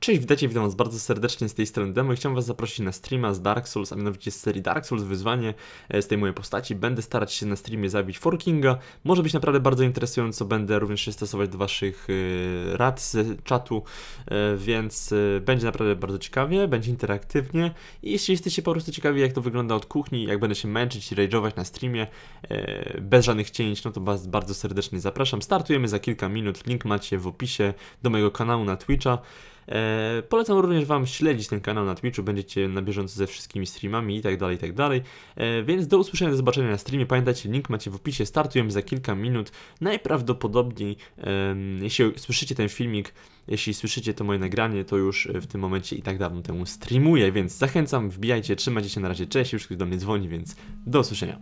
Cześć, witajcie, witam was bardzo serdecznie z tej strony Demo i chciałem was zaprosić na streama z Dark Souls, a mianowicie z serii Dark Souls Wyzwanie e, z tej mojej postaci. Będę starać się na streamie zabić Forkinga, może być naprawdę bardzo interesująco, będę również się stosować do waszych e, rad z czatu, e, więc będzie naprawdę bardzo ciekawie, będzie interaktywnie i jeśli jesteście po prostu ciekawi jak to wygląda od kuchni, jak będę się męczyć i rage'ować na streamie bez żadnych cięć, no to was bardzo serdecznie zapraszam. Startujemy za kilka minut, link macie w opisie do mojego kanału na Twitcha. E, polecam również Wam śledzić ten kanał na Twitchu, będziecie na bieżąco ze wszystkimi streamami i tak dalej, tak dalej. E, więc do usłyszenia, do zobaczenia na streamie. Pamiętajcie, link macie w opisie, startujemy za kilka minut. Najprawdopodobniej, e, jeśli słyszycie ten filmik, jeśli słyszycie to moje nagranie, to już e, w tym momencie i tak dawno temu streamuję, więc zachęcam, wbijajcie, trzymajcie się na razie, cześć, już ktoś do mnie dzwoni, więc do usłyszenia.